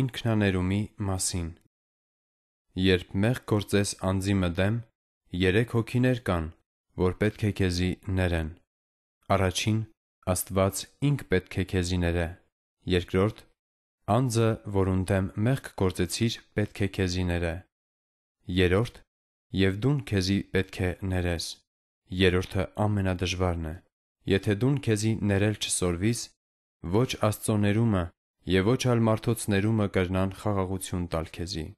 ինքնաներումի մասին։ Երբ մեղք գործես անձիմը դեմ, երեք հոգիներ կան, որ պետք է քեզի ներեն։ Առաջին՝ Աստված ինք պետք է քեզի ներե։ Երկրորդ՝ անձը, որուն դեմ մեղք գործեցիր, պետք է քեզի ներե։ Երրորդ՝ եւ դուն քեզի պետք է ներես։ Երրորդը ամենադժվարն է։ Եթե դուն քեզի ներել չսորվիս, ոչ Աստծո ներումը Եվ ոչ այլ մարդոց ներումը կրնան խաղաղություն տալ քեզի